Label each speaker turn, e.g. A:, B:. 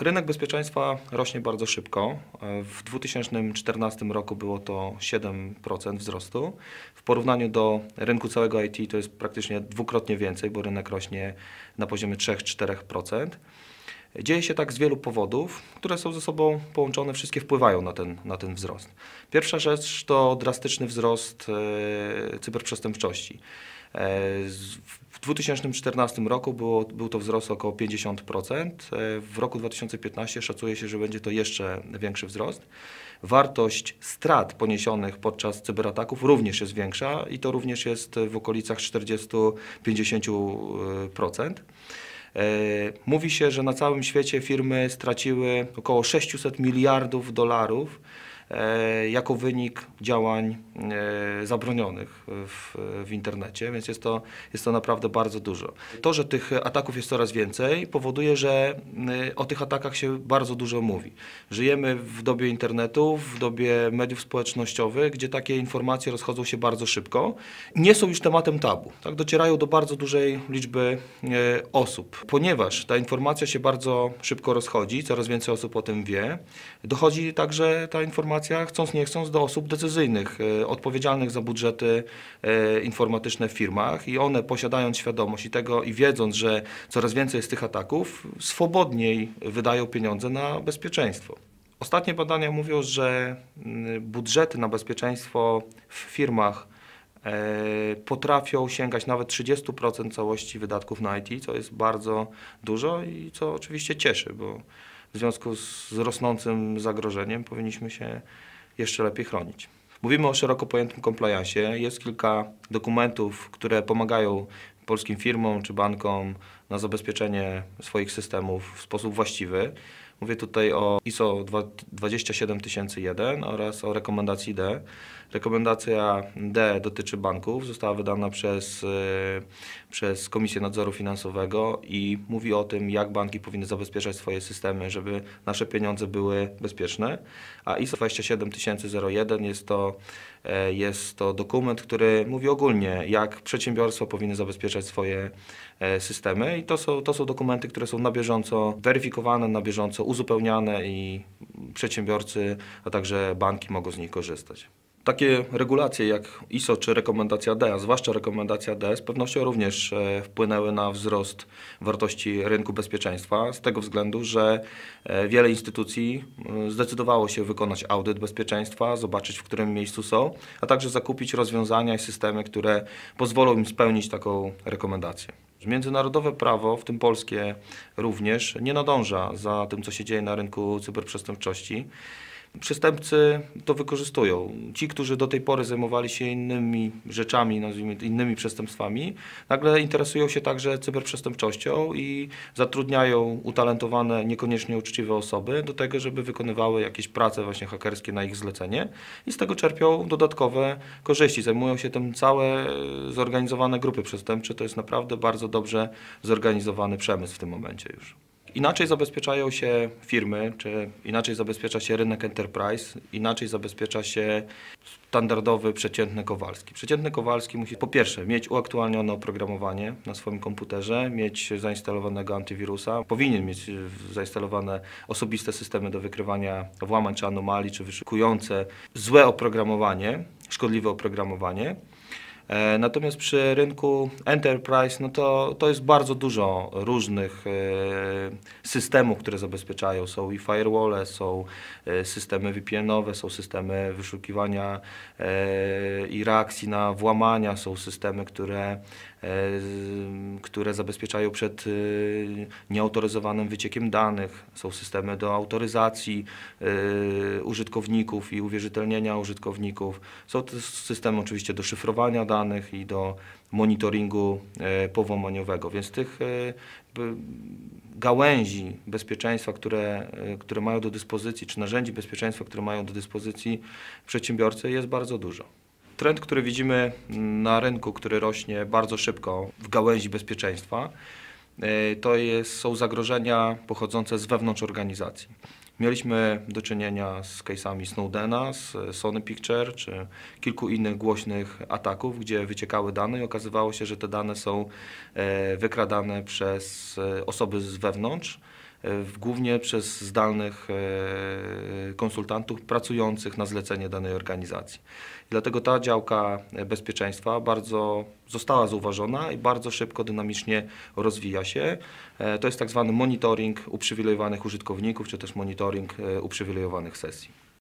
A: Rynek bezpieczeństwa rośnie bardzo szybko. W 2014 roku było to 7% wzrostu. W porównaniu do rynku całego IT to jest praktycznie dwukrotnie więcej, bo rynek rośnie na poziomie 3-4%. Dzieje się tak z wielu powodów, które są ze sobą połączone, wszystkie wpływają na ten, na ten wzrost. Pierwsza rzecz to drastyczny wzrost e, cyberprzestępczości. E, w 2014 roku było, był to wzrost około 50%. E, w roku 2015 szacuje się, że będzie to jeszcze większy wzrost. Wartość strat poniesionych podczas cyberataków również jest większa i to również jest w okolicach 40-50%. E, mówi się, że na całym świecie firmy straciły około 600 miliardów dolarów E, jako wynik działań e, zabronionych w, w internecie, więc jest to, jest to naprawdę bardzo dużo. To, że tych ataków jest coraz więcej, powoduje, że e, o tych atakach się bardzo dużo mówi. Żyjemy w dobie internetu, w dobie mediów społecznościowych, gdzie takie informacje rozchodzą się bardzo szybko. Nie są już tematem tabu. Tak? Docierają do bardzo dużej liczby osób. Ponieważ ta informacja się bardzo szybko rozchodzi, coraz więcej osób o tym wie, dochodzi także ta informacja informacja, chcąc nie chcąc, do osób decyzyjnych, e, odpowiedzialnych za budżety e, informatyczne w firmach i one posiadając świadomość i tego i wiedząc, że coraz więcej jest tych ataków, swobodniej wydają pieniądze na bezpieczeństwo. Ostatnie badania mówią, że mm, budżety na bezpieczeństwo w firmach e, potrafią sięgać nawet 30% całości wydatków na IT, co jest bardzo dużo i co oczywiście cieszy, bo w związku z rosnącym zagrożeniem powinniśmy się jeszcze lepiej chronić. Mówimy o szeroko pojętym compliance. Jest kilka dokumentów, które pomagają polskim firmom czy bankom na zabezpieczenie swoich systemów w sposób właściwy. Mówię tutaj o ISO 27001 oraz o rekomendacji D. Rekomendacja D dotyczy banków, została wydana przez, e, przez Komisję Nadzoru Finansowego i mówi o tym, jak banki powinny zabezpieczać swoje systemy, żeby nasze pieniądze były bezpieczne. A ISO 27001 jest to E, jest to dokument, który mówi ogólnie, jak przedsiębiorstwo powinny zabezpieczać swoje e, systemy i to są, to są dokumenty, które są na bieżąco weryfikowane, na bieżąco uzupełniane i przedsiębiorcy, a także banki mogą z nich korzystać. Takie regulacje jak ISO czy rekomendacja D, a zwłaszcza rekomendacja D, z pewnością również e, wpłynęły na wzrost wartości rynku bezpieczeństwa, z tego względu, że e, wiele instytucji zdecydowało się wykonać audyt bezpieczeństwa, zobaczyć w którym miejscu są, a także zakupić rozwiązania i systemy, które pozwolą im spełnić taką rekomendację. Międzynarodowe prawo, w tym polskie również, nie nadąża za tym, co się dzieje na rynku cyberprzestępczości przestępcy to wykorzystują. Ci, którzy do tej pory zajmowali się innymi rzeczami, nazwijmy innymi przestępstwami, nagle interesują się także cyberprzestępczością i zatrudniają utalentowane, niekoniecznie uczciwe osoby do tego, żeby wykonywały jakieś prace właśnie hakerskie na ich zlecenie i z tego czerpią dodatkowe korzyści. Zajmują się tym całe e, zorganizowane grupy przestępcze. To jest naprawdę bardzo dobrze zorganizowany przemysł w tym momencie już. Inaczej zabezpieczają się firmy, czy inaczej zabezpiecza się rynek enterprise, inaczej zabezpiecza się standardowy, przeciętny Kowalski. Przeciętny Kowalski musi po pierwsze mieć uaktualnione oprogramowanie na swoim komputerze, mieć zainstalowanego antywirusa, powinien mieć e, zainstalowane osobiste systemy do wykrywania włamań czy anomalii, czy wyszukujące złe oprogramowanie, szkodliwe oprogramowanie. E, natomiast przy rynku enterprise, no to, to jest bardzo dużo różnych e, systemów, które zabezpieczają. Są i firewall, są e, systemy VPN-owe, są systemy wyszukiwania i reakcji na włamania, są systemy, które, które zabezpieczają przed nieautoryzowanym wyciekiem danych, są systemy do autoryzacji użytkowników i uwierzytelnienia użytkowników, są też systemy oczywiście do szyfrowania danych, danych i do monitoringu e, powołaniowego, Więc tych e, gałęzi bezpieczeństwa, które, e, które mają do dyspozycji, czy narzędzi bezpieczeństwa, które mają do dyspozycji przedsiębiorcy jest bardzo dużo. Trend, który widzimy mm, na rynku, który rośnie bardzo szybko w gałęzi bezpieczeństwa, to jest, są zagrożenia pochodzące z wewnątrz organizacji. Mieliśmy do czynienia z case'ami Snowdena, z Sony Picture czy kilku innych głośnych ataków, gdzie wyciekały dane i okazywało się, że te dane są e, wykradane przez e, osoby z wewnątrz głównie przez zdalnych e, konsultantów pracujących na zlecenie danej organizacji. Dlatego ta działka e, bezpieczeństwa bardzo została zauważona i bardzo szybko, dynamicznie rozwija się. E, to jest tak zwany monitoring uprzywilejowanych użytkowników, czy też monitoring uprzywilejowanych sesji.